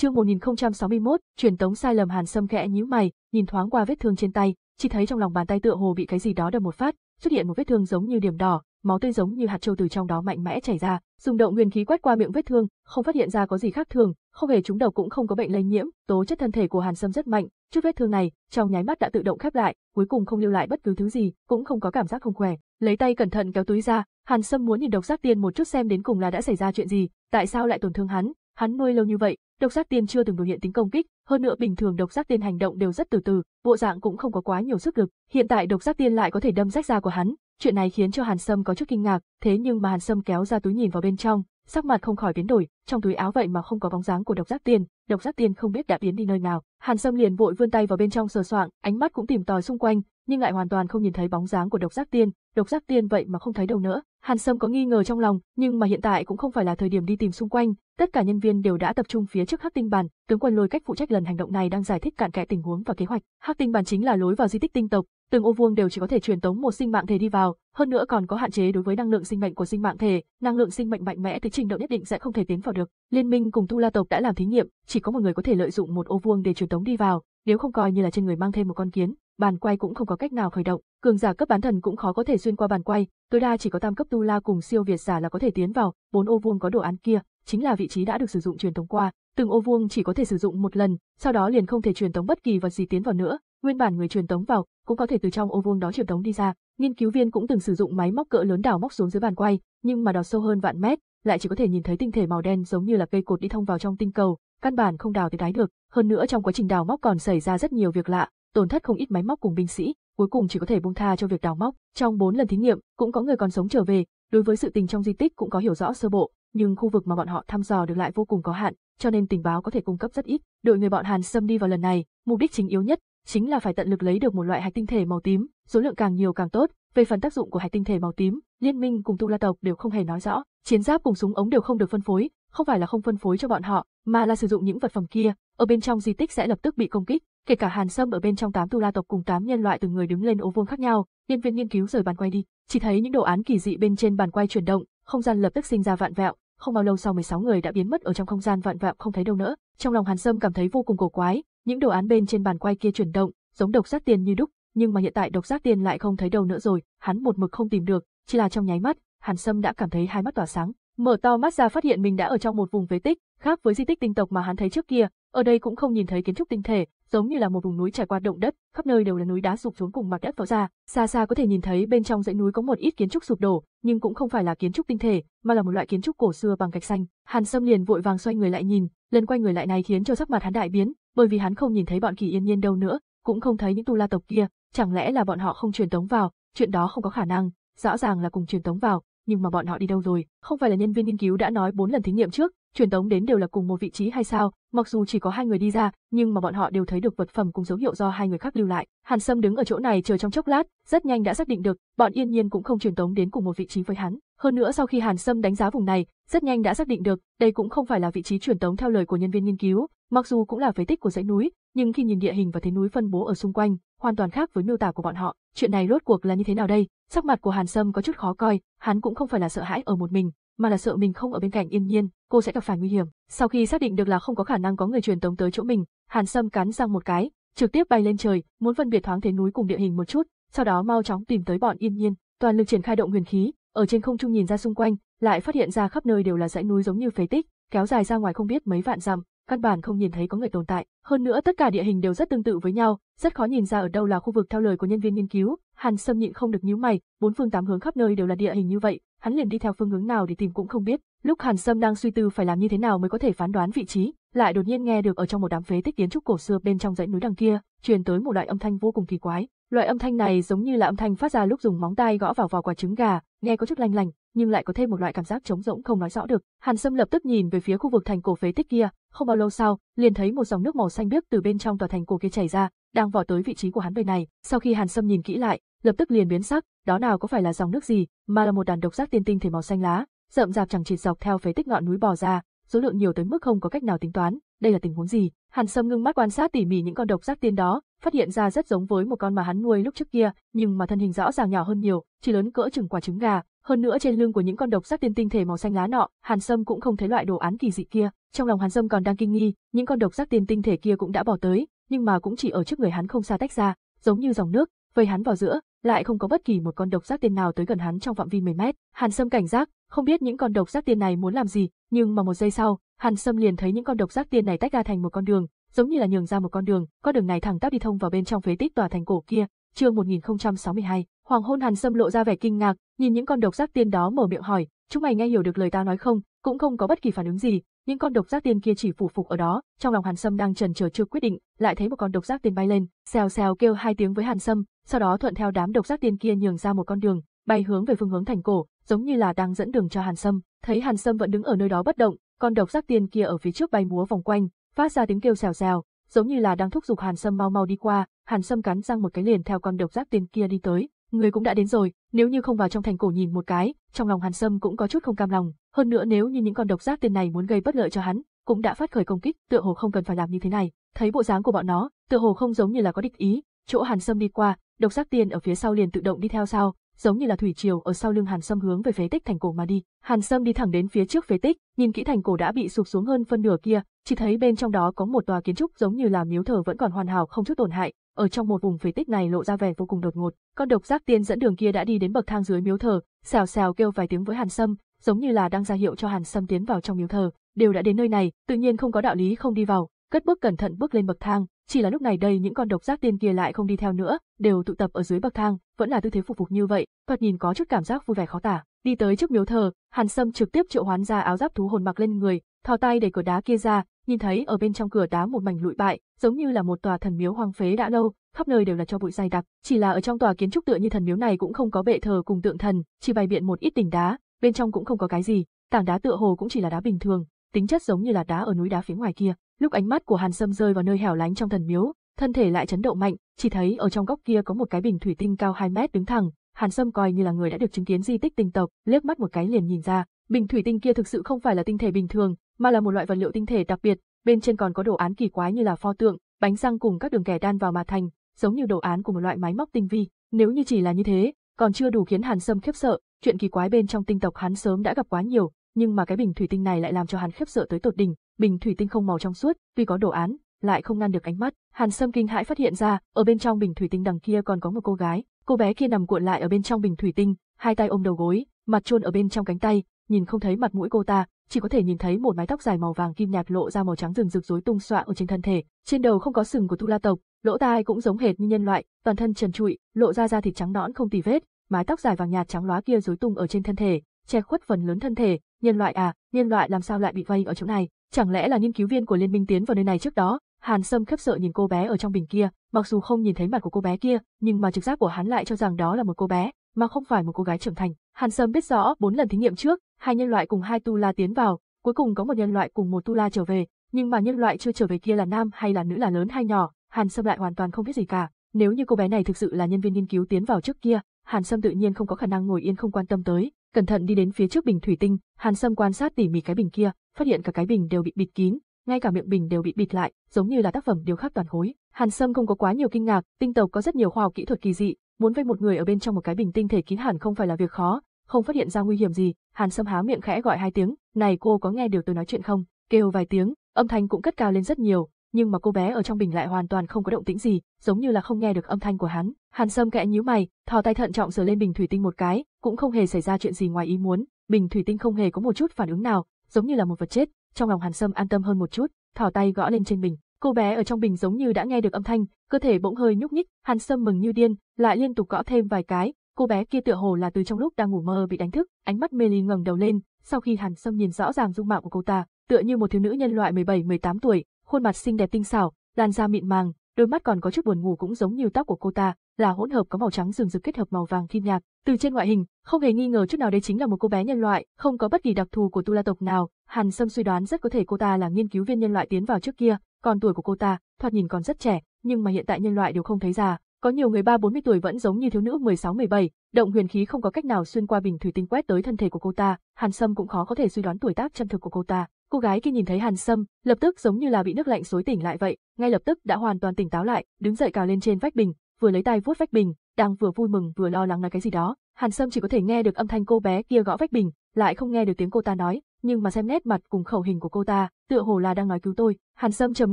Chương 1061, truyền tống sai lầm Hàn Sâm khẽ nhíu mày, nhìn thoáng qua vết thương trên tay, chỉ thấy trong lòng bàn tay tựa hồ bị cái gì đó đâm một phát, xuất hiện một vết thương giống như điểm đỏ, máu tươi giống như hạt châu từ trong đó mạnh mẽ chảy ra, dùng động nguyên khí quét qua miệng vết thương, không phát hiện ra có gì khác thường, không hề trúng độc cũng không có bệnh lây nhiễm, tố chất thân thể của Hàn Sâm rất mạnh, chút vết thương này, trong nháy mắt đã tự động khép lại, cuối cùng không lưu lại bất cứ thứ gì, cũng không có cảm giác không khỏe. Lấy tay cẩn thận kéo túi ra, Hàn Sâm muốn nhìn độc giác tiên một chút xem đến cùng là đã xảy ra chuyện gì, tại sao lại tổn thương hắn, hắn nuôi lâu như vậy, Độc giác tiên chưa từng biểu hiện tính công kích, hơn nữa bình thường độc giác tiên hành động đều rất từ từ, bộ dạng cũng không có quá nhiều sức lực, hiện tại độc giác tiên lại có thể đâm rách da của hắn, chuyện này khiến cho Hàn Sâm có chút kinh ngạc, thế nhưng mà Hàn Sâm kéo ra túi nhìn vào bên trong, sắc mặt không khỏi biến đổi, trong túi áo vậy mà không có bóng dáng của độc giác tiên, độc giác tiên không biết đã biến đi nơi nào. Hàn Sâm liền vội vươn tay vào bên trong sờ soạng, ánh mắt cũng tìm tòi xung quanh, nhưng lại hoàn toàn không nhìn thấy bóng dáng của độc giác tiên, độc giác tiên vậy mà không thấy đâu nữa. Hàn Sâm có nghi ngờ trong lòng, nhưng mà hiện tại cũng không phải là thời điểm đi tìm xung quanh, tất cả nhân viên đều đã tập trung phía trước Hắc Tinh Bàn, tướng quân lôi cách phụ trách lần hành động này đang giải thích cặn kẽ tình huống và kế hoạch. Hắc Tinh Bàn chính là lối vào di tích tinh tộc, từng ô vuông đều chỉ có thể truyền tống một sinh mạng thể đi vào, hơn nữa còn có hạn chế đối với năng lượng sinh mệnh của sinh mạng thể, năng lượng sinh mệnh mạnh mẽ tới trình độ nhất định sẽ không thể tiến vào được. Liên minh cùng Tu La tộc đã làm thí nghiệm, chỉ có một người có thể lợi dụng một ô vuông để truyền tống đi vào, nếu không coi như là trên người mang thêm một con kiến, bàn quay cũng không có cách nào khởi động, cường giả cấp bán thần cũng khó có thể xuyên qua bàn quay, tối đa chỉ có tam cấp tu la cùng siêu việt giả là có thể tiến vào, bốn ô vuông có đồ án kia, chính là vị trí đã được sử dụng truyền thống qua, từng ô vuông chỉ có thể sử dụng một lần, sau đó liền không thể truyền tống bất kỳ vật gì tiến vào nữa, nguyên bản người truyền tống vào cũng có thể từ trong ô vuông đó truyền tống đi ra, nghiên cứu viên cũng từng sử dụng máy móc cỡ lớn đào móc xuống dưới bàn quay, nhưng mà đào sâu hơn vạn mét, lại chỉ có thể nhìn thấy tinh thể màu đen giống như là cây cột đi thông vào trong tinh cầu, căn bản không đào tới đáy được, hơn nữa trong quá trình đào móc còn xảy ra rất nhiều việc lạ, tổn thất không ít máy móc cùng binh sĩ, cuối cùng chỉ có thể buông tha cho việc đào móc. Trong 4 lần thí nghiệm, cũng có người còn sống trở về, đối với sự tình trong di tích cũng có hiểu rõ sơ bộ, nhưng khu vực mà bọn họ thăm dò được lại vô cùng có hạn, cho nên tình báo có thể cung cấp rất ít. Đội người bọn Hàn xâm đi vào lần này, mục đích chính yếu nhất chính là phải tận lực lấy được một loại hạch tinh thể màu tím, số lượng càng nhiều càng tốt. Về phần tác dụng của hạch tinh thể màu tím, liên minh cùng Tu La tộc đều không hề nói rõ, chiến giáp cùng súng ống đều không được phân phối, không phải là không phân phối cho bọn họ, mà là sử dụng những vật phẩm kia, ở bên trong di tích sẽ lập tức bị công kích, Kể cả Hàn Sâm ở bên trong tám tu la tộc cùng tám nhân loại từng người đứng lên ố vuông khác nhau, nhân viên nghiên cứu rời bàn quay đi, chỉ thấy những đồ án kỳ dị bên trên bàn quay chuyển động, không gian lập tức sinh ra vạn vẹo, không bao lâu sau 16 người đã biến mất ở trong không gian vạn vẹo không thấy đâu nữa. Trong lòng Hàn Sâm cảm thấy vô cùng cổ quái, những đồ án bên trên bàn quay kia chuyển động, giống độc giác tiền như đúc, nhưng mà hiện tại độc giác tiền lại không thấy đâu nữa rồi, hắn một mực không tìm được, chỉ là trong nháy mắt, Hàn Sâm đã cảm thấy hai mắt tỏa sáng, mở to mắt ra phát hiện mình đã ở trong một vùng phế tích, khác với di tích tinh tộc mà hắn thấy trước kia, ở đây cũng không nhìn thấy kiến trúc tinh thể, giống như là một vùng núi trải qua động đất, khắp nơi đều là núi đá sụp xuống cùng mặt đất vỡ ra, xa xa có thể nhìn thấy bên trong dãy núi có một ít kiến trúc sụp đổ, nhưng cũng không phải là kiến trúc tinh thể, mà là một loại kiến trúc cổ xưa bằng gạch xanh. Hàn Sâm liền vội vàng xoay người lại nhìn, lần quay người lại này khiến cho sắc mặt hắn đại biến, bởi vì hắn không nhìn thấy bọn Kỳ Yên Nhiên đâu nữa, cũng không thấy những tu la tộc kia, chẳng lẽ là bọn họ không truyền tống vào, chuyện đó không có khả năng, rõ ràng là cùng truyền tống vào, nhưng mà bọn họ đi đâu rồi? Không phải là nhân viên nghiên cứu đã nói bốn lần thí nghiệm trước, truyền tống đến đều là cùng một vị trí hay sao? Mặc dù chỉ có hai người đi ra, nhưng mà bọn họ đều thấy được vật phẩm cùng dấu hiệu do hai người khác lưu lại. Hàn Sâm đứng ở chỗ này chờ trong chốc lát, rất nhanh đã xác định được, bọn Yên Nhiên cũng không truyền tống đến cùng một vị trí với hắn. Hơn nữa sau khi Hàn Sâm đánh giá vùng này, rất nhanh đã xác định được, đây cũng không phải là vị trí truyền tống theo lời của nhân viên nghiên cứu, mặc dù cũng là phế tích của dãy núi, nhưng khi nhìn địa hình và thế núi phân bố ở xung quanh, hoàn toàn khác với miêu tả của bọn họ. Chuyện này rốt cuộc là như thế nào đây? Sắc mặt của Hàn Sâm có chút khó coi, hắn cũng không phải là sợ hãi ở một mình, mà là sợ mình không ở bên cạnh yên nhiên, cô sẽ gặp phải nguy hiểm. Sau khi xác định được là không có khả năng có người truyền tống tới chỗ mình, Hàn Sâm cắn răng một cái, trực tiếp bay lên trời, muốn phân biệt thoáng thế núi cùng địa hình một chút, sau đó mau chóng tìm tới bọn yên nhiên, toàn lực triển khai động huyền khí, ở trên không trung nhìn ra xung quanh, lại phát hiện ra khắp nơi đều là dãy núi giống như phế tích, kéo dài ra ngoài không biết mấy vạn dặm, căn bản không nhìn thấy có người tồn tại. Hơn nữa tất cả địa hình đều rất tương tự với nhau, rất khó nhìn ra ở đâu là khu vực theo lời của nhân viên nghiên cứu. Hàn Sâm nhịn không được nhíu mày, bốn phương tám hướng khắp nơi đều là địa hình như vậy, hắn liền đi theo phương hướng nào để tìm cũng không biết. Lúc Hàn Sâm đang suy tư phải làm như thế nào mới có thể phán đoán vị trí, lại đột nhiên nghe được ở trong một đám phế tích kiến trúc cổ xưa bên trong dãy núi đằng kia, truyền tới một loại âm thanh vô cùng kỳ quái. Loại âm thanh này giống như là âm thanh phát ra lúc dùng móng tay gõ vào vỏ quả trứng gà, nghe có chút lanh lảnh nhưng lại có thêm một loại cảm giác trống rỗng không nói rõ được. Hàn Sâm lập tức nhìn về phía khu vực thành cổ phế tích kia, không bao lâu sau, liền thấy một dòng nước màu xanh biếc từ bên trong tòa thành cổ kia chảy ra, đang vọt tới vị trí của hắn bên này. Sau khi Hàn Sâm nhìn kỹ lại, lập tức liền biến sắc, đó nào có phải là dòng nước gì, mà là một đàn độc giác tiên tinh thể màu xanh lá, rậm rạp chẳng chịt dọc theo phế tích ngọn núi bò ra, số lượng nhiều tới mức không có cách nào tính toán, đây là tình huống gì? Hàn Sâm ngưng mắt quan sát tỉ mỉ những con độc giác tiên đó, phát hiện ra rất giống với một con mà hắn nuôi lúc trước kia, nhưng mà thân hình rõ ràng nhỏ hơn nhiều, chỉ lớn cỡ chừng quả trứng gà, hơn nữa trên lưng của những con độc giác tiên tinh thể màu xanh lá nọ, Hàn Sâm cũng không thấy loại đồ án kỳ dị kia. Trong lòng Hàn Sâm còn đang kinh nghi, những con độc giác tiên tinh thể kia cũng đã bỏ tới, nhưng mà cũng chỉ ở trước người hắn không xa tách ra, giống như dòng nước, vây hắn vào giữa, lại không có bất kỳ một con độc giác tiên nào tới gần hắn trong phạm vi 10 mét. Hàn Sâm cảnh giác, không biết những con độc giác tiên này muốn làm gì, nhưng mà một giây sau, Hàn Sâm liền thấy những con độc giác tiên này tách ra thành một con đường, giống như là nhường ra một con đường, con đường này thẳng tắp đi thông vào bên trong phế tích tòa thành cổ kia. Chương 1062, Hoàng hôn Hàn Sâm lộ ra vẻ kinh ngạc, nhìn những con độc giác tiên đó mở miệng hỏi, chúng mày nghe hiểu được lời ta nói không? Cũng không có bất kỳ phản ứng gì, những con độc giác tiên kia chỉ phủ phục ở đó, trong lòng Hàn Sâm đang chần chờ chưa quyết định, lại thấy một con độc giác tiên bay lên, xèo xèo kêu hai tiếng với Hàn Sâm, sau đó thuận theo đám độc giác tiên kia nhường ra một con đường, bay hướng về phương hướng thành cổ, giống như là đang dẫn đường cho Hàn Sâm. Thấy Hàn Sâm vẫn đứng ở nơi đó bất động, con độc giác tiên kia ở phía trước bay múa vòng quanh, phát ra tiếng kêu xèo xèo, giống như là đang thúc giục Hàn Sâm mau mau đi qua, Hàn Sâm cắn răng một cái liền theo con độc giác tiên kia đi tới, người cũng đã đến rồi, nếu như không vào trong thành cổ nhìn một cái, trong lòng Hàn Sâm cũng có chút không cam lòng, hơn nữa nếu như những con độc giác tên này muốn gây bất lợi cho hắn, cũng đã phát khởi công kích, tựa hồ không cần phải làm như thế này, thấy bộ dáng của bọn nó, tựa hồ không giống như là có địch ý, chỗ Hàn Sâm đi qua, độc giác tiên ở phía sau liền tự động đi theo sau, giống như là thủy triều ở sau lưng Hàn Sâm hướng về phế tích thành cổ mà đi. Hàn Sâm đi thẳng đến phía trước phế tích, nhìn kỹ thành cổ đã bị sụp xuống hơn phân nửa kia, chỉ thấy bên trong đó có một tòa kiến trúc giống như là miếu thờ vẫn còn hoàn hảo không chút tổn hại, ở trong một vùng phế tích này lộ ra vẻ vô cùng đột ngột. Con độc giác tiên dẫn đường kia đã đi đến bậc thang dưới miếu thờ, xào xào kêu vài tiếng với Hàn Sâm, giống như là đang ra hiệu cho Hàn Sâm tiến vào trong miếu thờ. Đều đã đến nơi này, tự nhiên không có đạo lý không đi vào, cất bước cẩn thận bước lên bậc thang, chỉ là lúc này đây những con độc giác tiên kia lại không đi theo nữa, đều tụ tập ở dưới bậc thang, vẫn là tư thế phục phục như vậy, thoạt nhìn có chút cảm giác vui vẻ khó tả. Đi tới trước miếu thờ, Hàn Sâm trực tiếp triệu hoán ra áo giáp thú hồn mặc lên người, thò tay đẩy cửa đá kia ra, nhìn thấy ở bên trong cửa đá một mảnh lụi bại, giống như là một tòa thần miếu hoang phế đã lâu, khắp nơi đều là cho bụi dày đặc, chỉ là ở trong tòa kiến trúc tựa như thần miếu này cũng không có bệ thờ cùng tượng thần, chỉ bày biện một ít đỉnh đá, bên trong cũng không có cái gì, tảng đá tựa hồ cũng chỉ là đá bình thường, tính chất giống như là đá ở núi đá phía ngoài kia. Lúc ánh mắt của Hàn Sâm rơi vào nơi hẻo lánh trong thần miếu, thân thể lại chấn động mạnh, chỉ thấy ở trong góc kia có một cái bình thủy tinh cao 2 mét đứng thẳng, Hàn Sâm coi như là người đã được chứng kiến di tích tinh tộc, liếc mắt một cái liền nhìn ra, Bình thủy tinh kia thực sự không phải là tinh thể bình thường, mà là một loại vật liệu tinh thể đặc biệt, bên trên còn có đồ án kỳ quái như là pho tượng, bánh răng cùng các đường kẻ đan vào mà thành, giống như đồ án của một loại máy móc tinh vi. Nếu như chỉ là như thế, còn chưa đủ khiến Hàn Sâm khiếp sợ, chuyện kỳ quái bên trong tinh tộc hắn sớm đã gặp quá nhiều, nhưng mà cái bình thủy tinh này lại làm cho hắn khiếp sợ tới tột đỉnh, bình thủy tinh không màu trong suốt, tuy có đồ án, lại không ngăn được ánh mắt. Hàn Sâm kinh hãi phát hiện ra, ở bên trong bình thủy tinh đằng kia còn có một cô gái, cô bé kia nằm cuộn lại ở bên trong bình thủy tinh, hai tay ôm đầu gối, mặt chôn ở bên trong cánh tay, nhìn không thấy mặt mũi cô ta, chỉ có thể nhìn thấy một mái tóc dài màu vàng kim nhạt lộ ra màu trắng rừng rực rối tung xõa ở trên thân thể, trên đầu không có sừng của Tu La tộc, lỗ tai cũng giống hệt như nhân loại, toàn thân trần trụi, lộ ra da thịt trắng nõn không tì vết, mái tóc dài vàng nhạt trắng lóa kia rối tung ở trên thân thể, che khuất phần lớn thân thể, nhân loại à, nhân loại làm sao lại bị vây ở chỗ này, chẳng lẽ là nghiên cứu viên của liên minh tiến vào nơi này trước đó? Hàn Sâm khiếp sợ nhìn cô bé ở trong bình kia, mặc dù không nhìn thấy mặt của cô bé kia, nhưng mà trực giác của hắn lại cho rằng đó là một cô bé, mà không phải một cô gái trưởng thành. Hàn Sâm biết rõ bốn lần thí nghiệm trước, hai nhân loại cùng hai tu la tiến vào, cuối cùng có một nhân loại cùng một tu la trở về, nhưng mà nhân loại chưa trở về kia là nam hay là nữ là lớn hay nhỏ, Hàn Sâm lại hoàn toàn không biết gì cả. Nếu như cô bé này thực sự là nhân viên nghiên cứu tiến vào trước kia, Hàn Sâm tự nhiên không có khả năng ngồi yên không quan tâm tới, cẩn thận đi đến phía trước bình thủy tinh, Hàn Sâm quan sát tỉ mỉ cái bình kia, phát hiện cả cái bình đều bị bịt kín, ngay cả miệng bình đều bị bịt lại, giống như là tác phẩm điêu khắc toàn khối. Hàn Sâm không có quá nhiều kinh ngạc, tinh tộc có rất nhiều khoa học kỹ thuật kỳ dị, muốn vây một người ở bên trong một cái bình tinh thể kín hẳn không phải là việc khó, không phát hiện ra nguy hiểm gì, Hàn Sâm há miệng khẽ gọi hai tiếng, "Này cô có nghe điều tôi nói chuyện không?" Kêu vài tiếng, âm thanh cũng cất cao lên rất nhiều, nhưng mà cô bé ở trong bình lại hoàn toàn không có động tĩnh gì, giống như là không nghe được âm thanh của hắn. Hàn Sâm kẽ nhíu mày, thò tay thận trọng sờ lên bình thủy tinh một cái, cũng không hề xảy ra chuyện gì ngoài ý muốn, bình thủy tinh không hề có một chút phản ứng nào, giống như là một vật chết, trong lòng Hàn Sâm an tâm hơn một chút, thò tay gõ lên trên bình. Cô bé ở trong bình giống như đã nghe được âm thanh, cơ thể bỗng hơi nhúc nhích, Hàn Sâm mừng như điên, lại liên tục gõ thêm vài cái, Cô bé kia tựa hồ là từ trong lúc đang ngủ mơ bị đánh thức, ánh mắt mê ly ngẩng đầu lên, sau khi Hàn Sâm nhìn rõ ràng dung mạo của cô ta, tựa như một thiếu nữ nhân loại 17-18 tuổi, khuôn mặt xinh đẹp tinh xảo, làn da mịn màng, đôi mắt còn có chút buồn ngủ cũng giống như tóc của cô ta, là hỗn hợp có màu trắng rừng rực kết hợp màu vàng kim nhạt. Từ trên ngoại hình, không hề nghi ngờ chút nào đây chính là một cô bé nhân loại, không có bất kỳ đặc thù của tu la tộc nào. Hàn Sâm suy đoán rất có thể cô ta là nghiên cứu viên nhân loại tiến vào trước kia, còn tuổi của cô ta, thoạt nhìn còn rất trẻ, nhưng mà hiện tại nhân loại đều không thấy già, có nhiều người ba bốn mươi tuổi vẫn giống như thiếu nữ mười sáu mười bảy động huyền khí không có cách nào xuyên qua bình thủy tinh quét tới thân thể của cô ta, Hàn Sâm cũng khó có thể suy đoán tuổi tác chân thực của cô ta. Cô gái kia nhìn thấy Hàn Sâm, lập tức giống như là bị nước lạnh xối tỉnh lại vậy, ngay lập tức đã hoàn toàn tỉnh táo lại, đứng dậy cào lên trên vách bình, vừa lấy tay vuốt vách bình, đang vừa vui mừng vừa lo lắng nói cái gì đó. Hàn Sâm chỉ có thể nghe được âm thanh cô bé kia gõ vách bình, lại không nghe được tiếng cô ta nói, nhưng mà xem nét mặt cùng khẩu hình của cô ta, tựa hồ là đang nói cứu tôi. Hàn Sâm trầm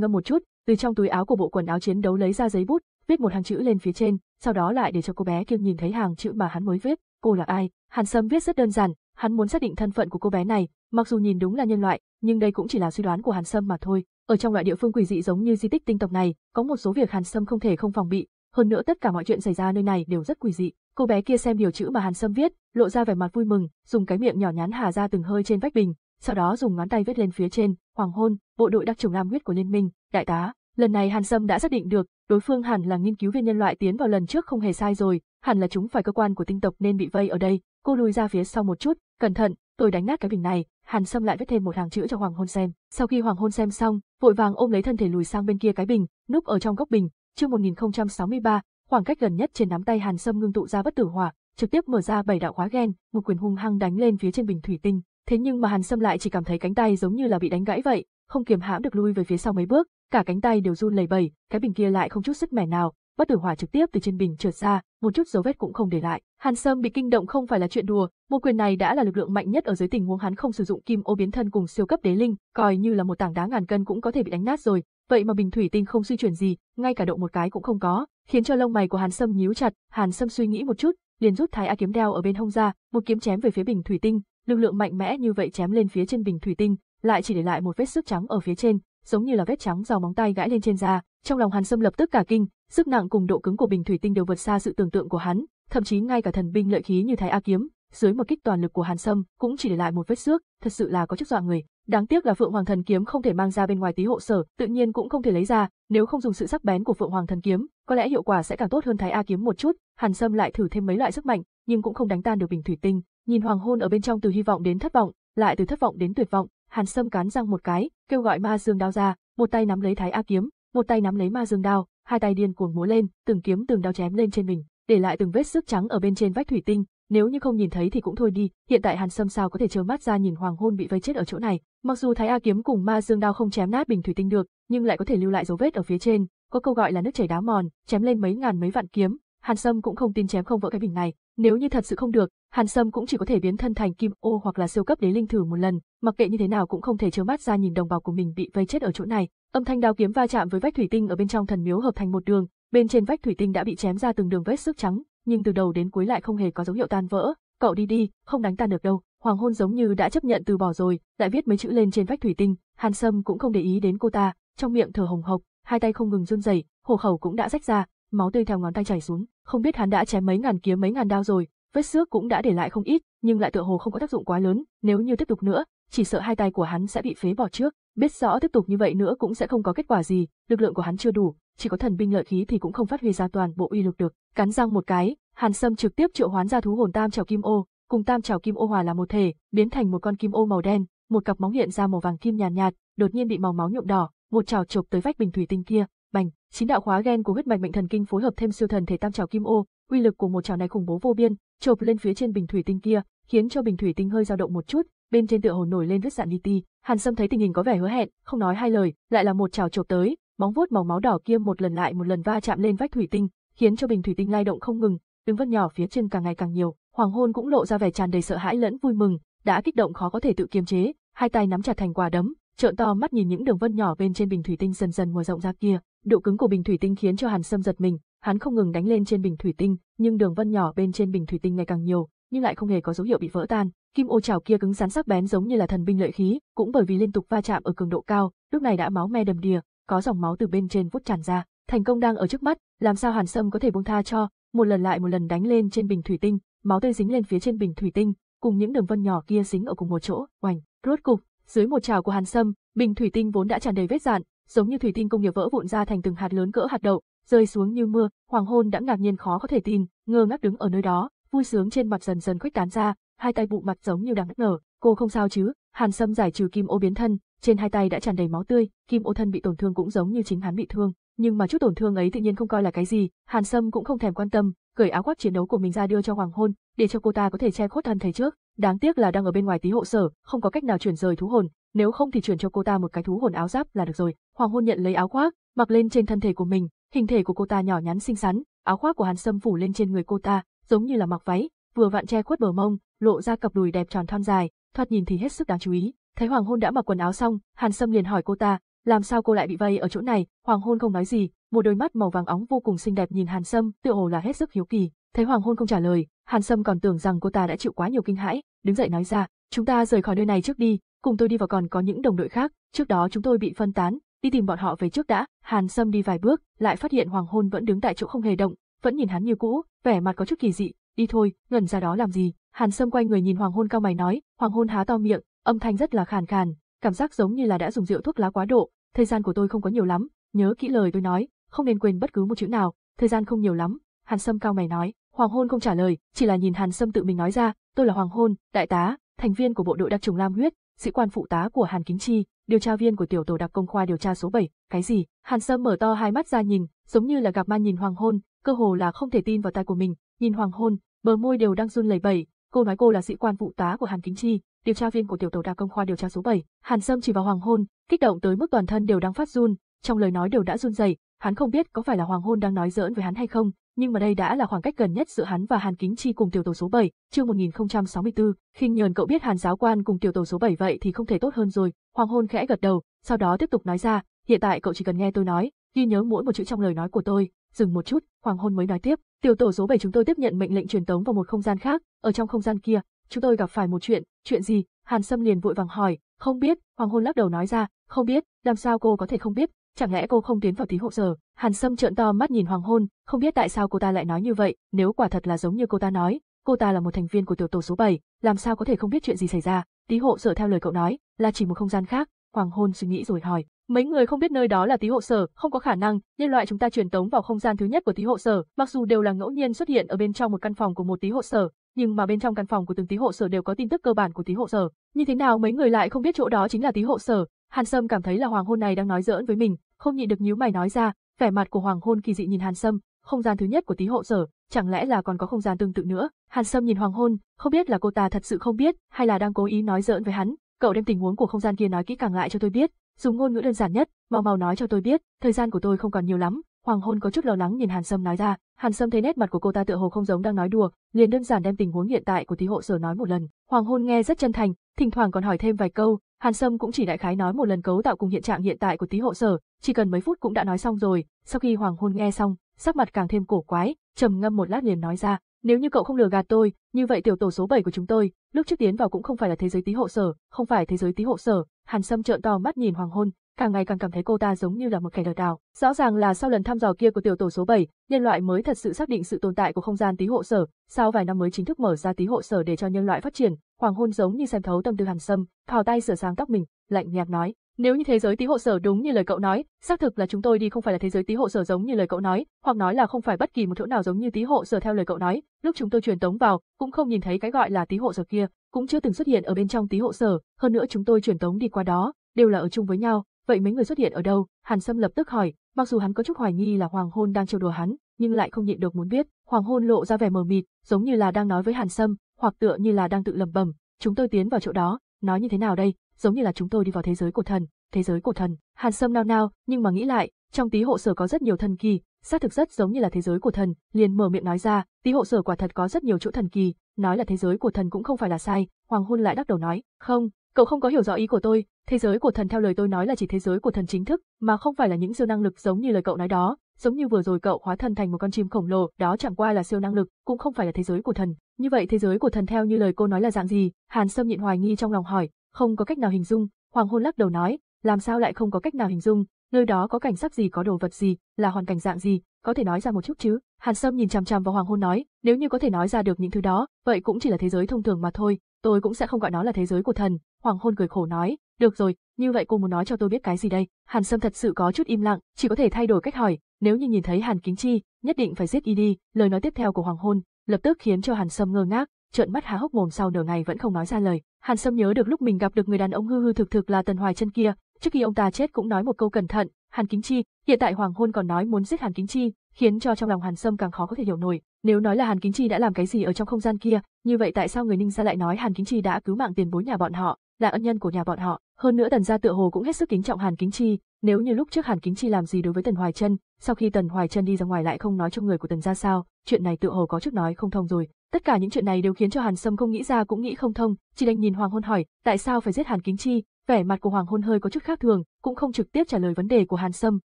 ngâm một chút, từ trong túi áo của bộ quần áo chiến đấu lấy ra giấy bút, viết một hàng chữ lên phía trên, sau đó lại để cho cô bé kia nhìn thấy hàng chữ mà hắn mới viết, cô là ai? Hàn Sâm viết rất đơn giản, hắn muốn xác định thân phận của cô bé này, mặc dù nhìn đúng là nhân loại, nhưng đây cũng chỉ là suy đoán của Hàn Sâm mà thôi. Ở trong loại địa phương quỷ dị giống như di tích tinh tộc này, có một số việc Hàn Sâm không thể không phòng bị, hơn nữa tất cả mọi chuyện xảy ra nơi này đều rất quỷ dị. Cô bé kia xem điều chữ mà Hàn Sâm viết, lộ ra vẻ mặt vui mừng, dùng cái miệng nhỏ nhắn hà ra từng hơi trên vách bình, sau đó dùng ngón tay viết lên phía trên, "Hoàng hôn, bộ đội đặc chủng Nam huyết của liên minh, đại tá." Lần này Hàn Sâm đã xác định được, đối phương hẳn là nghiên cứu viên nhân loại tiến vào lần trước không hề sai rồi, hẳn là chúng phải cơ quan của tinh tộc nên bị vây ở đây, cô lùi ra phía sau một chút, cẩn thận, tôi đánh nát cái bình này, Hàn Sâm lại viết thêm một hàng chữ cho Hoàng Hôn xem. Sau khi Hoàng Hôn xem xong, vội vàng ôm lấy thân thể lùi sang bên kia cái bình, núp ở trong góc bình, chương 1063, khoảng cách gần nhất trên nắm tay Hàn Sâm ngưng tụ ra bất tử hỏa, trực tiếp mở ra bảy đạo khóa gen, một quyền hung hăng đánh lên phía trên bình thủy tinh, thế nhưng mà Hàn Sâm lại chỉ cảm thấy cánh tay giống như là bị đánh gãy vậy, không kiềm hãm được lui về phía sau mấy bước, cả cánh tay đều run lẩy bẩy, cái bình kia lại không chút sức mẻ nào, bất tử hỏa trực tiếp từ trên bình trượt ra, một chút dấu vết cũng không để lại. Hàn Sâm bị kinh động không phải là chuyện đùa, một quyền này đã là lực lượng mạnh nhất ở dưới tình huống hắn không sử dụng kim ô biến thân cùng siêu cấp đế linh, coi như là một tảng đá ngàn cân cũng có thể bị đánh nát rồi, vậy mà bình thủy tinh không suy chuyển gì, ngay cả động một cái cũng không có, khiến cho lông mày của Hàn Sâm nhíu chặt, Hàn Sâm suy nghĩ một chút, liền rút thái a kiếm đeo ở bên hông ra, một kiếm chém về phía bình thủy tinh, lực lượng mạnh mẽ như vậy chém lên phía trên bình thủy tinh, lại chỉ để lại một vết sức trắng ở phía trên, giống như là vết trắng do móng tay gãi lên trên da, trong lòng Hàn Sâm lập tức cả kinh, sức nặng cùng độ cứng của bình thủy tinh đều vượt xa sự tưởng tượng của hắn, thậm chí ngay cả thần binh lợi khí như Thái A kiếm, dưới một kích toàn lực của Hàn Sâm, cũng chỉ để lại một vết xước, thật sự là có chức dọa người. Đáng tiếc là Phượng Hoàng Thần Kiếm không thể mang ra bên ngoài tí hộ sở, tự nhiên cũng không thể lấy ra, nếu không dùng sự sắc bén của Phượng Hoàng Thần Kiếm, có lẽ hiệu quả sẽ càng tốt hơn Thái A kiếm một chút. Hàn Sâm lại thử thêm mấy loại sức mạnh, nhưng cũng không đánh tan được bình thủy tinh, nhìn hoàng hôn ở bên trong từ hy vọng đến thất vọng, lại từ thất vọng đến tuyệt vọng, Hàn Sâm cắn răng một cái, kêu gọi Ma Dương đao ra, một tay nắm lấy Thái A kiếm, một tay nắm lấy Ma Dương đao, hai tay điên cuồng múa lên, từng kiếm từng đao chém lên trên mình, để lại từng vết sức trắng ở bên trên vách thủy tinh, nếu như không nhìn thấy thì cũng thôi đi, hiện tại Hàn Sâm sao có thể trơ mắt ra nhìn hoàng hôn bị vây chết ở chỗ này. Mặc dù Thái A kiếm cùng Ma Dương đao không chém nát bình thủy tinh được, nhưng lại có thể lưu lại dấu vết ở phía trên, có câu gọi là nước chảy đá mòn, chém lên mấy ngàn mấy vạn kiếm, Hàn Sâm cũng không tin chém không vỡ cái bình này, nếu như thật sự không được, Hàn Sâm cũng chỉ có thể biến thân thành kim ô hoặc là siêu cấp đế linh thử một lần, mặc kệ như thế nào cũng không thể chớ mắt ra nhìn đồng bào của mình bị vây chết ở chỗ này. Âm thanh đao kiếm va chạm với vách thủy tinh ở bên trong thần miếu hợp thành một đường, bên trên vách thủy tinh đã bị chém ra từng đường vết sức trắng, nhưng từ đầu đến cuối lại không hề có dấu hiệu tan vỡ, cậu đi đi, không đánh tan được đâu. Hoàng hôn giống như đã chấp nhận từ bỏ rồi, lại viết mấy chữ lên trên vách thủy tinh, Hàn Sâm cũng không để ý đến cô ta, trong miệng thở hồng hộc, hai tay không ngừng run rẩy, hồ khẩu cũng đã rách ra, máu tươi theo ngón tay chảy xuống, không biết hắn đã chém mấy ngàn kiếm mấy ngàn đao rồi, vết xước cũng đã để lại không ít, nhưng lại tựa hồ không có tác dụng quá lớn, nếu như tiếp tục nữa, chỉ sợ hai tay của hắn sẽ bị phế bỏ trước, biết rõ tiếp tục như vậy nữa cũng sẽ không có kết quả gì, lực lượng của hắn chưa đủ, chỉ có thần binh lợi khí thì cũng không phát huy ra toàn bộ uy lực được, cắn răng một cái, Hàn Sâm trực tiếp triệu hoán ra thú hồn tam trảo kim ô, cùng tam trảo kim ô hòa là một thể, biến thành một con kim ô màu đen, một cặp móng hiện ra màu vàng kim nhàn nhạt, nhạt, đột nhiên bị màu máu nhuộm đỏ, một trảo chộp tới vách bình thủy tinh kia, bành, chín đạo khóa gen của huyết mạch mệnh thần kinh phối hợp thêm siêu thần thể tam trảo kim ô, uy lực của một trảo này khủng bố vô biên, chộp lên phía trên bình thủy tinh kia, khiến cho bình thủy tinh hơi dao động một chút, bên trên tựa hồ nổi lên vết dạn li ti. Hàn Sâm thấy tình hình có vẻ hứa hẹn, không nói hai lời, lại là một trảo chộp tới, móng vuốt màu máu đỏ kia một lần lại một lần va chạm lên vách thủy tinh, khiến cho bình thủy tinh lay động không ngừng, tiếng vân nhỏ phía trên càng ngày càng nhiều, Hoàng Hôn cũng lộ ra vẻ tràn đầy sợ hãi lẫn vui mừng, đã kích động khó có thể tự kiềm chế, hai tay nắm chặt thành quả đấm, trợn to mắt nhìn những đường vân nhỏ bên trên bình thủy tinh dần dần mở rộng ra kia, độ cứng của bình thủy tinh khiến cho Hàn Sâm giật mình, hắn không ngừng đánh lên trên bình thủy tinh, nhưng đường vân nhỏ bên trên bình thủy tinh ngày càng nhiều, nhưng lại không hề có dấu hiệu bị vỡ tan. Kim ô chảo kia cứng rắn sắc bén giống như là thần binh lợi khí, cũng bởi vì liên tục va chạm ở cường độ cao, lúc này đã máu me đầm đìa, có dòng máu từ bên trên vút tràn ra. Thành công đang ở trước mắt, làm sao Hàn Sâm có thể buông tha cho? Một lần lại một lần đánh lên trên bình thủy tinh, máu tươi dính lên phía trên bình thủy tinh, cùng những đường vân nhỏ kia dính ở cùng một chỗ. Oành, rốt cục, dưới một trào của Hàn Sâm, bình thủy tinh vốn đã tràn đầy vết dạn, giống như thủy tinh công nghiệp vỡ vụn ra thành từng hạt lớn cỡ hạt đậu, rơi xuống như mưa, Hoàng Hôn đã ngạc nhiên khó có thể tin, ngơ ngác đứng ở nơi đó, vui sướng trên mặt dần dần khuếch tán ra, hai tay bụng mặt giống như đang bất ngờ, cô không sao chứ? Hàn Sâm giải trừ kim ô biến thân, trên hai tay đã tràn đầy máu tươi, kim ô thân bị tổn thương cũng giống như chính hắn bị thương, nhưng mà chút tổn thương ấy tự nhiên không coi là cái gì, Hàn Sâm cũng không thèm quan tâm, cởi áo khoác chiến đấu của mình ra đưa cho Hoàng Hôn, để cho cô ta có thể che khuất thân thể trước, đáng tiếc là đang ở bên ngoài tí hộ sở, không có cách nào chuyển rời thú hồn, nếu không thì chuyển cho cô ta một cái thú hồn áo giáp là được rồi. Hoàng hôn nhận lấy áo khoác, mặc lên trên thân thể của mình, hình thể của cô ta nhỏ nhắn xinh xắn, áo khoác của Hàn Sâm phủ lên trên người cô ta, giống như là mặc váy, vừa vặn che khuất bờ mông, lộ ra cặp đùi đẹp tròn thon dài, thoạt nhìn thì hết sức đáng chú ý. Thấy Hoàng hôn đã mặc quần áo xong, Hàn Sâm liền hỏi cô ta, làm sao cô lại bị vây ở chỗ này? Hoàng hôn không nói gì, một đôi mắt màu vàng óng vô cùng xinh đẹp nhìn Hàn Sâm, tựa hồ là hết sức hiếu kỳ. Thấy Hoàng hôn không trả lời, Hàn Sâm còn tưởng rằng cô ta đã chịu quá nhiều kinh hãi, đứng dậy nói ra, chúng ta rời khỏi nơi này trước đi, cùng tôi đi vào còn có những đồng đội khác, trước đó chúng tôi bị phân tán, đi tìm bọn họ về trước đã. Hàn Sâm đi vài bước, lại phát hiện Hoàng Hôn vẫn đứng tại chỗ không hề động, vẫn nhìn hắn như cũ, vẻ mặt có chút kỳ dị, đi thôi, ngẩn ra đó làm gì. Hàn Sâm quay người nhìn Hoàng Hôn cao mày nói, Hoàng Hôn há to miệng, âm thanh rất là khàn khàn, cảm giác giống như là đã dùng rượu thuốc lá quá độ, thời gian của tôi không có nhiều lắm, nhớ kỹ lời tôi nói, không nên quên bất cứ một chữ nào, thời gian không nhiều lắm. Hàn Sâm cao mày nói, Hoàng hôn không trả lời, chỉ là nhìn Hàn Sâm tự mình nói ra, tôi là Hoàng hôn, đại tá, thành viên của bộ đội đặc chủng Lam huyết, sĩ quan phụ tá của Hàn Kính Chi, điều tra viên của tiểu tổ đặc công khoa điều tra số 7, cái gì? Hàn Sâm mở to hai mắt ra nhìn, giống như là gặp ma nhìn hoàng hôn, cơ hồ là không thể tin vào tai của mình, nhìn hoàng hôn, bờ môi đều đang run lẩy bẩy, cô nói cô là sĩ quan phụ tá của Hàn Kính Chi, điều tra viên của tiểu tổ đặc công khoa điều tra số 7, Hàn Sâm chỉ vào hoàng hôn, kích động tới mức toàn thân đều đang phát run, trong lời nói đều đã run rẩy, hắn không biết có phải là hoàng hôn đang nói giỡn với hắn hay không, nhưng mà đây đã là khoảng cách gần nhất giữa hắn và Hàn Kính Chi cùng tiểu tổ số 7, chương 1064, khi nhờn cậu biết Hàn giáo quan cùng tiểu tổ số 7 vậy thì không thể tốt hơn rồi, Hoàng Hôn khẽ gật đầu, sau đó tiếp tục nói ra, hiện tại cậu chỉ cần nghe tôi nói, ghi nhớ mỗi một chữ trong lời nói của tôi, dừng một chút, Hoàng Hôn mới nói tiếp, tiểu tổ số 7 chúng tôi tiếp nhận mệnh lệnh truyền tống vào một không gian khác, ở trong không gian kia, chúng tôi gặp phải một chuyện, chuyện gì? Hàn Sâm liền vội vàng hỏi, không biết, Hoàng Hôn lắc đầu nói ra, không biết, làm sao cô có thể không biết, chẳng lẽ cô không tiến vào thí hộ giờ? Hàn Sâm trợn to mắt nhìn hoàng hôn, không biết tại sao cô ta lại nói như vậy, nếu quả thật là giống như cô ta nói, cô ta là một thành viên của tiểu tổ số 7, làm sao có thể không biết chuyện gì xảy ra? Tí hộ sở theo lời cậu nói, là chỉ một không gian khác, hoàng hôn suy nghĩ rồi hỏi. Mấy người không biết nơi đó là tí hộ sở, không có khả năng, nhân loại chúng ta truyền tống vào không gian thứ nhất của tí hộ sở, mặc dù đều là ngẫu nhiên xuất hiện ở bên trong một căn phòng của một tí hộ sở, nhưng mà bên trong căn phòng của từng tí hộ sở đều có tin tức cơ bản của tí hộ sở, như thế nào mấy người lại không biết chỗ đó chính là tí hộ sở? Hàn Sâm cảm thấy là hoàng hôn này đang nói giỡn với mình, không nhịn được nhíu mày nói ra, vẻ mặt của Hoàng Hôn kỳ dị nhìn Hàn Sâm, không gian thứ nhất của tí hộ sở, chẳng lẽ là còn có không gian tương tự nữa? Hàn Sâm nhìn Hoàng Hôn, không biết là cô ta thật sự không biết, hay là đang cố ý nói giỡn với hắn. Cậu đem tình huống của không gian kia nói kỹ càng lại cho tôi biết, dùng ngôn ngữ đơn giản nhất, mau mau nói cho tôi biết, thời gian của tôi không còn nhiều lắm. Hoàng Hôn có chút lo lắng nhìn Hàn Sâm nói ra, Hàn Sâm thấy nét mặt của cô ta tựa hồ không giống đang nói đùa, liền đơn giản đem tình huống hiện tại của tí hộ sở nói một lần. Hoàng Hôn nghe rất chân thành, thỉnh thoảng còn hỏi thêm vài câu, Hàn Sâm cũng chỉ đại khái nói một lần cấu tạo cùng hiện trạng hiện tại của tí hộ sở, chỉ cần mấy phút cũng đã nói xong rồi, sau khi hoàng hôn nghe xong, sắc mặt càng thêm cổ quái, trầm ngâm một lát liền nói ra, nếu như cậu không lừa gạt tôi, như vậy tiểu tổ số 7 của chúng tôi, lúc trước tiến vào cũng không phải là thế giới tí hộ sở, không phải thế giới tí hộ sở, Hàn Sâm trợn to mắt nhìn hoàng hôn, càng ngày càng cảm thấy cô ta giống như là một kẻ lừa đảo. Rõ ràng là sau lần thăm dò kia của tiểu tổ số 7, nhân loại mới thật sự xác định sự tồn tại của không gian tí hộ sở, sau vài năm mới chính thức mở ra tí hộ sở để cho nhân loại phát triển, Hoàng hôn giống như xem thấu tâm tư Hàn Sâm, thò tay sửa sáng tóc mình, lạnh nhạt nói, nếu như thế giới tí hộ sở đúng như lời cậu nói, xác thực là chúng tôi đi không phải là thế giới tí hộ sở giống như lời cậu nói, hoặc nói là không phải bất kỳ một chỗ nào giống như tí hộ sở theo lời cậu nói, lúc chúng tôi truyền tống vào, cũng không nhìn thấy cái gọi là tí hộ sở kia, cũng chưa từng xuất hiện ở bên trong tí hộ sở, hơn nữa chúng tôi truyền tống đi qua đó, đều là ở chung với nhau, vậy mấy người xuất hiện ở đâu? Hàn Sâm lập tức hỏi, mặc dù hắn có chút hoài nghi là Hoàng Hôn đang trêu đùa hắn, nhưng lại không nhịn được muốn biết, Hoàng Hôn lộ ra vẻ mờ mịt, giống như là đang nói với Hàn Sâm, hoặc tựa như là đang tự lầm bầm, chúng tôi tiến vào chỗ đó, nói như thế nào đây, giống như là chúng tôi đi vào thế giới của thần, thế giới của thần. Hàn Sâm nao nao, nhưng mà nghĩ lại, trong tí hộ sở có rất nhiều thần kỳ, xác thực rất giống như là thế giới của thần, liền mở miệng nói ra, tí hộ sở quả thật có rất nhiều chỗ thần kỳ, nói là thế giới của thần cũng không phải là sai, Hoàng Hôn lại đắc đầu nói, không, cậu không có hiểu rõ ý của tôi, thế giới của thần theo lời tôi nói là chỉ thế giới của thần chính thức, mà không phải là những siêu năng lực giống như lời cậu nói đó, giống như vừa rồi cậu hóa thân thành một con chim khổng lồ, đó chẳng qua là siêu năng lực, cũng không phải là thế giới của thần. Như vậy thế giới của thần theo như lời cô nói là dạng gì? Hàn Sâm nhịn hoài nghi trong lòng hỏi, không có cách nào hình dung, Hoàng Hôn lắc đầu nói, làm sao lại không có cách nào hình dung, nơi đó có cảnh sắc gì có đồ vật gì, là hoàn cảnh dạng gì, có thể nói ra một chút chứ? Hàn Sâm nhìn chằm chằm vào Hoàng Hôn nói, nếu như có thể nói ra được những thứ đó, vậy cũng chỉ là thế giới thông thường mà thôi, tôi cũng sẽ không gọi nó là thế giới của thần. Hoàng Hôn cười khổ nói, được rồi, như vậy cô muốn nói cho tôi biết cái gì đây? Hàn Sâm thật sự có chút im lặng, chỉ có thể thay đổi cách hỏi, nếu như nhìn thấy Hàn Kính Chi, nhất định phải giết y đi, lời nói tiếp theo của Hoàng Hôn, lập tức khiến cho Hàn Sâm ngơ ngác, trợn mắt há hốc mồm sau nửa ngày vẫn không nói ra lời. Hàn Sâm nhớ được lúc mình gặp được người đàn ông hư hư thực thực là Tần Hoài Chân kia, trước khi ông ta chết cũng nói một câu cẩn thận, Hàn Kính Chi, hiện tại Hoàng Hôn còn nói muốn giết Hàn Kính Chi, khiến cho trong lòng Hàn Sâm càng khó có thể hiểu nổi, nếu nói là Hàn Kính Chi đã làm cái gì ở trong không gian kia, như vậy tại sao người Ninh gia lại nói Hàn Kính Chi đã cứu mạng tiền bối nhà bọn họ, là ân nhân của nhà bọn họ? Hơn nữa Tần gia tựa hồ cũng hết sức kính trọng Hàn Kính Chi, nếu như lúc trước Hàn Kính Chi làm gì đối với Tần Hoài chân sau khi Tần Hoài chân đi ra ngoài lại không nói cho người của Tần gia sao, chuyện này tựa hồ có trước nói không thông rồi. Tất cả những chuyện này đều khiến cho Hàn Sâm không nghĩ ra cũng nghĩ không thông, chỉ đành nhìn Hoàng Hôn hỏi, tại sao phải giết Hàn Kính Chi? Vẻ mặt của Hoàng Hôn hơi có chút khác thường, cũng không trực tiếp trả lời vấn đề của Hàn Sâm,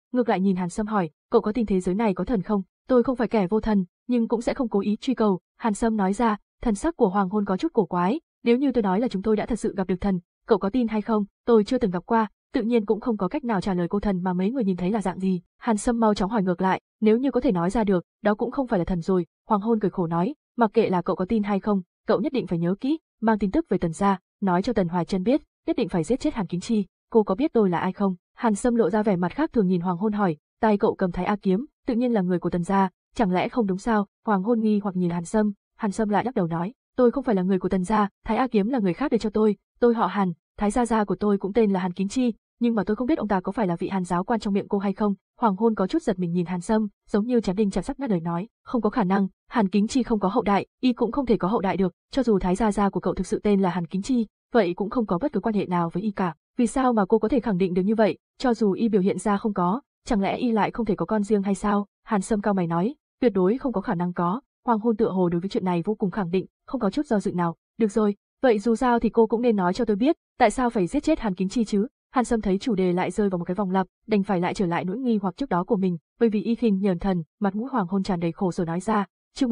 ngược lại nhìn Hàn Sâm hỏi, cậu có tin thế giới này có thần không? Tôi không phải kẻ vô thần, nhưng cũng sẽ không cố ý truy cầu, Hàn Sâm nói ra, thần sắc của Hoàng Hôn có chút cổ quái, nếu như tôi nói là chúng tôi đã thật sự gặp được thần, cậu có tin hay không, tôi chưa từng gặp qua, tự nhiên cũng không có cách nào trả lời cô thần mà mấy người nhìn thấy là dạng gì. Hàn Sâm mau chóng hỏi ngược lại, nếu như có thể nói ra được, đó cũng không phải là thần rồi, Hoàng Hôn cười khổ nói, mặc kệ là cậu có tin hay không, cậu nhất định phải nhớ kỹ, mang tin tức về Tần gia, nói cho Tần Hoài Chân biết, nhất định phải giết chết Hàn Kính Chi, cô có biết tôi là ai không? Hàn Sâm lộ ra vẻ mặt khác thường nhìn Hoàng Hôn hỏi, tay cậu cầm thái a kiếm, tự nhiên là người của Tần gia, chẳng lẽ không đúng sao? Hoàng Hôn nghi hoặc nhìn Hàn Sâm, Hàn Sâm lại lắc đầu nói, tôi không phải là người của Tần gia, thái a kiếm là người khác để cho tôi, Tôi họ Hàn, thái gia gia của tôi cũng tên là Hàn Kính Chi, nhưng mà tôi không biết ông ta có phải là vị Hàn giáo quan trong miệng cô hay không. Hoàng hôn có chút giật mình nhìn Hàn Sâm, giống như chém đinh chặt sắt ngắt lời nói, không có khả năng, Hàn Kính Chi không có hậu đại, y cũng không thể có hậu đại được, cho dù thái gia gia của cậu thực sự tên là Hàn Kính Chi, vậy cũng không có bất cứ quan hệ nào với y cả. Vì sao mà cô có thể khẳng định được như vậy, cho dù y biểu hiện ra không có, chẳng lẽ y lại không thể có con riêng hay sao? Hàn Sâm cao mày nói, tuyệt đối không có khả năng có. Hoàng hôn tựa hồ đối với chuyện này vô cùng khẳng định, không có chút do dự nào. Được rồi, Vậy dù sao thì cô cũng nên nói cho tôi biết, tại sao phải giết chết Hàn Kính Chi chứ? Hàn Sâm thấy chủ đề lại rơi vào một cái vòng lặp, đành phải lại trở lại nỗi nghi hoặc trước đó của mình, bởi vì Y Khinh nhờn thần, mặt mũi hoàng hôn tràn đầy khổ sở nói ra, chương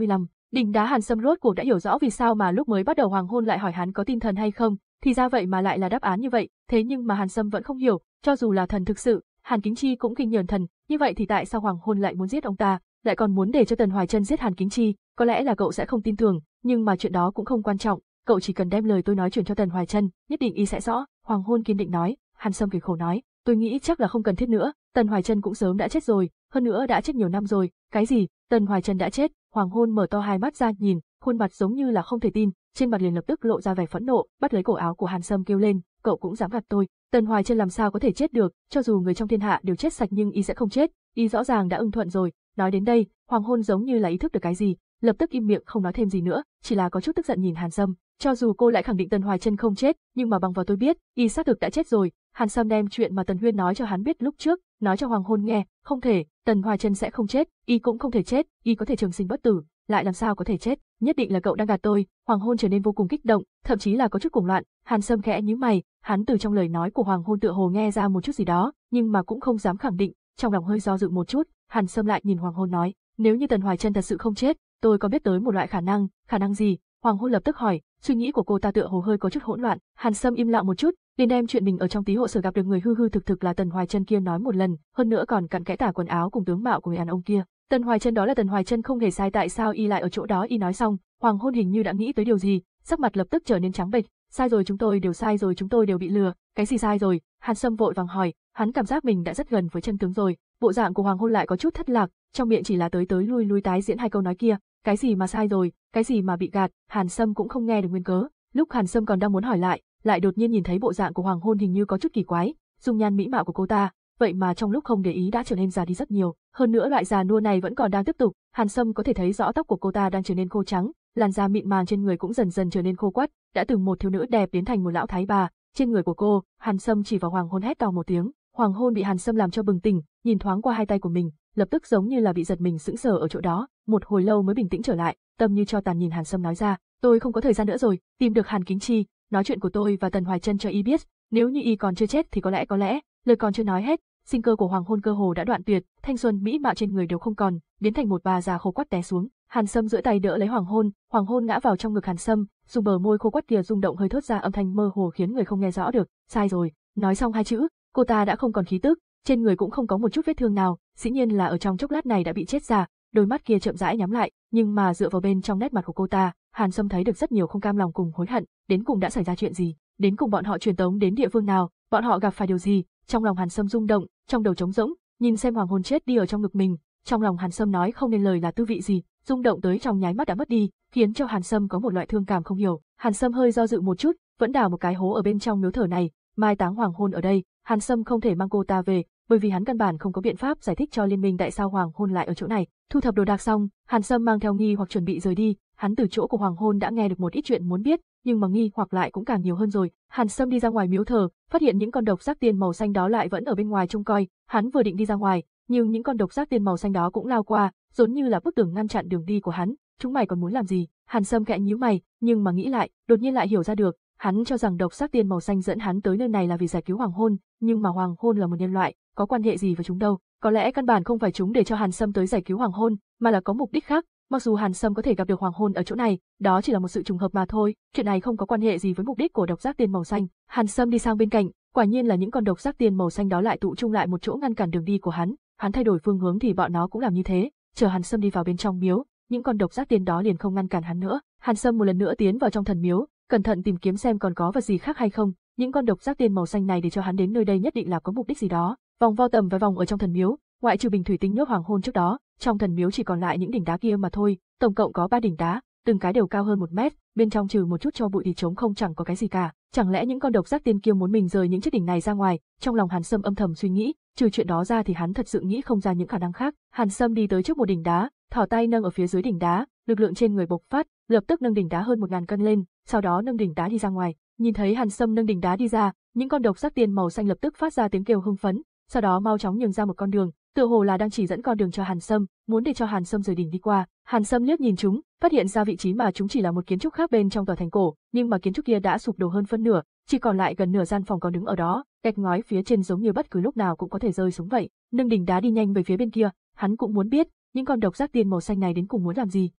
lăm, đỉnh đá Hàn Sâm rốt cuộc đã hiểu rõ vì sao mà lúc mới bắt đầu hoàng hôn lại hỏi hắn có tin thần hay không, thì ra vậy mà lại là đáp án như vậy, thế nhưng mà Hàn Sâm vẫn không hiểu, cho dù là thần thực sự, Hàn Kính Chi cũng kinh nhờn thần, như vậy thì tại sao hoàng hôn lại muốn giết ông ta, lại còn muốn để cho Tần Hoài Chân giết Hàn Kính Chi, có lẽ là cậu sẽ không tin tưởng, nhưng mà chuyện đó cũng không quan trọng, cậu chỉ cần đem lời tôi nói chuyển cho Tần Hoài Trân, nhất định y sẽ rõ, Hoàng Hôn kiên định nói, Hàn Sâm kỳ khổ nói, tôi nghĩ chắc là không cần thiết nữa, Tần Hoài Trân cũng sớm đã chết rồi, hơn nữa đã chết nhiều năm rồi, cái gì, Tần Hoài Trân đã chết, Hoàng Hôn mở to hai mắt ra nhìn, khuôn mặt giống như là không thể tin, trên mặt liền lập tức lộ ra vẻ phẫn nộ, bắt lấy cổ áo của Hàn Sâm kêu lên, cậu cũng dám gạt tôi, Tần Hoài Trân làm sao có thể chết được, cho dù người trong thiên hạ đều chết sạch nhưng y sẽ không chết, y rõ ràng đã ưng thuận rồi, nói đến đây, Hoàng Hôn giống như là ý thức được cái gì, lập tức im miệng không nói thêm gì nữa, chỉ là có chút tức giận nhìn Hàn Sâm. Cho dù cô lại khẳng định Tần Hoài Trân không chết, nhưng mà bằng vào tôi biết, y xác thực đã chết rồi. Hàn Sâm đem chuyện mà Tần Huyên nói cho hắn biết lúc trước, nói cho Hoàng Hôn nghe, không thể, Tần Hoài Trân sẽ không chết, y cũng không thể chết, y có thể trường sinh bất tử, lại làm sao có thể chết? Nhất định là cậu đang gạt tôi. Hoàng Hôn trở nên vô cùng kích động, thậm chí là có chút cuồng loạn. Hàn Sâm khẽ nhíu mày, hắn từ trong lời nói của Hoàng Hôn tựa hồ nghe ra một chút gì đó, nhưng mà cũng không dám khẳng định, trong lòng hơi do dự một chút, Hàn Sâm lại nhìn Hoàng Hôn nói, nếu như Tần Hoài Trân thật sự không chết, tôi có biết tới một loại khả năng, khả năng gì? Hoàng hôn lập tức hỏi, suy nghĩ của cô ta tựa hồ hơi có chút hỗn loạn, Hàn Sâm im lặng một chút, liền đem chuyện mình ở trong tí hộ sở gặp được người hư hư thực thực là Tần Hoài Chân kia nói một lần, hơn nữa còn cặn kẽ tả quần áo cùng tướng mạo của người đàn ông kia. Tần Hoài Chân đó là Tần Hoài Chân không hề sai tại sao y lại ở chỗ đó y nói xong, Hoàng hôn hình như đã nghĩ tới điều gì, sắc mặt lập tức trở nên trắng bệch, sai rồi chúng tôi đều sai rồi chúng tôi đều bị lừa, cái gì sai rồi? Hàn Sâm vội vàng hỏi, hắn cảm giác mình đã rất gần với chân tướng rồi, bộ dạng của hoàng hôn lại có chút thất lạc, trong miệng chỉ là tới tới lui lui tái diễn hai câu nói kia, cái gì mà sai rồi, cái gì mà bị gạt, Hàn Sâm cũng không nghe được nguyên cớ. Lúc Hàn Sâm còn đang muốn hỏi lại, lại đột nhiên nhìn thấy bộ dạng của hoàng hôn hình như có chút kỳ quái, dung nhan mỹ mạo của cô ta, vậy mà trong lúc không để ý đã trở nên già đi rất nhiều, hơn nữa loại già nua này vẫn còn đang tiếp tục, Hàn Sâm có thể thấy rõ tóc của cô ta đang trở nên khô trắng, làn da mịn màng trên người cũng dần dần trở nên khô quắt, đã từ một thiếu nữ đẹp biến thành một lão thái bà, trên người của cô, Hàn Sâm chỉ vào hoàng hôn hét to một tiếng, Hoàng hôn bị Hàn Sâm làm cho bừng tỉnh, nhìn thoáng qua hai tay của mình, lập tức giống như là bị giật mình sững sờ ở chỗ đó, một hồi lâu mới bình tĩnh trở lại, tâm như cho tàn nhìn Hàn Sâm nói ra, tôi không có thời gian nữa rồi, tìm được Hàn Kính Chi, nói chuyện của tôi và Tần Hoài Trân cho y biết, nếu như y còn chưa chết thì có lẽ có lẽ, lời còn chưa nói hết, sinh cơ của hoàng hôn cơ hồ đã đoạn tuyệt, thanh xuân mỹ mạo trên người đều không còn, biến thành một bà già khô quắt té xuống. Hàn Sâm giữa tay đỡ lấy hoàng hôn, hoàng hôn ngã vào trong ngực Hàn Sâm, dùng bờ môi khô quắt kia rung động hơi thốt ra âm thanh mơ hồ khiến người không nghe rõ được. Sai rồi, nói xong hai chữ, Cô ta đã không còn khí tức, trên người cũng không có một chút vết thương nào, dĩ nhiên là ở trong chốc lát này đã bị chết giả, đôi mắt kia chậm rãi nhắm lại, nhưng mà dựa vào bên trong nét mặt của cô ta, Hàn Sâm thấy được rất nhiều không cam lòng cùng hối hận, đến cùng đã xảy ra chuyện gì, đến cùng bọn họ truyền tống đến địa phương nào, bọn họ gặp phải điều gì, trong lòng Hàn Sâm rung động, trong đầu trống rỗng, nhìn xem hoàng hôn chết đi ở trong ngực mình, trong lòng Hàn Sâm nói không nên lời là tư vị gì, rung động tới trong nháy mắt đã mất đi, khiến cho Hàn Sâm có một loại thương cảm không hiểu. Hàn Sâm hơi do dự một chút, vẫn đào một cái hố ở bên trong miếu thờ này, Mai táng hoàng hôn ở đây, Hàn Sâm không thể mang cô ta về, bởi vì hắn căn bản không có biện pháp giải thích cho liên minh tại sao hoàng hôn lại ở chỗ này. Thu thập đồ đạc xong, Hàn Sâm mang theo nghi hoặc chuẩn bị rời đi, hắn từ chỗ của hoàng hôn đã nghe được một ít chuyện muốn biết, nhưng mà nghi hoặc lại cũng càng nhiều hơn rồi. Hàn Sâm đi ra ngoài miếu thờ, phát hiện những con độc giác tiên màu xanh đó lại vẫn ở bên ngoài trông coi, hắn vừa định đi ra ngoài, nhưng những con độc giác tiên màu xanh đó cũng lao qua, giống như là bức tường ngăn chặn đường đi của hắn, chúng mày còn muốn làm gì? Hàn Sâm khẽ nhíu mày, nhưng mà nghĩ lại, đột nhiên lại hiểu ra được, Hắn cho rằng độc sắc tiên màu xanh dẫn hắn tới nơi này là vì giải cứu hoàng hôn, nhưng mà hoàng hôn là một nhân loại, có quan hệ gì với chúng đâu? Có lẽ căn bản không phải chúng để cho Hàn Sâm tới giải cứu hoàng hôn, mà là có mục đích khác. Mặc dù Hàn Sâm có thể gặp được hoàng hôn ở chỗ này, đó chỉ là một sự trùng hợp mà thôi, chuyện này không có quan hệ gì với mục đích của độc giác tiên màu xanh. Hàn Sâm đi sang bên cạnh, quả nhiên là những con độc giác tiên màu xanh đó lại tụ trung lại một chỗ ngăn cản đường đi của hắn, hắn thay đổi phương hướng thì bọn nó cũng làm như thế, chờ Hàn Sâm đi vào bên trong miếu, những con độc giác tiên đó liền không ngăn cản hắn nữa. Hàn Sâm một lần nữa tiến vào trong thần miếu, cẩn thận tìm kiếm xem còn có vật gì khác hay không, những con độc giác tiên màu xanh này để cho hắn đến nơi đây nhất định là có mục đích gì đó. Vòng vo tầm và vòng ở trong thần miếu, ngoại trừ bình thủy tinh nước hoàng hôn trước đó, trong thần miếu chỉ còn lại những đỉnh đá kia mà thôi, tổng cộng có ba đỉnh đá, từng cái đều cao hơn một mét, bên trong trừ một chút cho bụi thì trống không chẳng có cái gì cả. Chẳng lẽ những con độc giác tiên kia muốn mình rời những chiếc đỉnh này ra ngoài? Trong lòng Hàn Sâm âm thầm suy nghĩ, trừ chuyện đó ra thì hắn thật sự nghĩ không ra những khả năng khác. Hàn Sâm đi tới trước một đỉnh đá, thỏ tay nâng ở phía dưới đỉnh đá, lực lượng trên người bộc phát, lập tức nâng đỉnh đá hơn một ngàn cân lên, sau đó nâng đỉnh đá đi ra ngoài. Nhìn thấy Hàn Sâm nâng đỉnh đá đi ra, những con độc giác tiên màu xanh lập tức phát ra tiếng kêu hưng phấn, sau đó mau chóng nhường ra một con đường, tựa hồ là đang chỉ dẫn con đường cho Hàn Sâm, muốn để cho Hàn Sâm rời đỉnh đi qua. Hàn Sâm liếc nhìn chúng, phát hiện ra vị trí mà chúng chỉ là một kiến trúc khác bên trong tòa thành cổ, nhưng mà kiến trúc kia đã sụp đổ hơn phân nửa, chỉ còn lại gần nửa gian phòng còn đứng ở đó, gạch ngói phía trên giống như bất cứ lúc nào cũng có thể rơi xuống vậy. Nâng đỉnh đá đi nhanh về phía bên kia, hắn cũng muốn biết, những con độc giác tiên màu xanh này đến cùng muốn làm gì.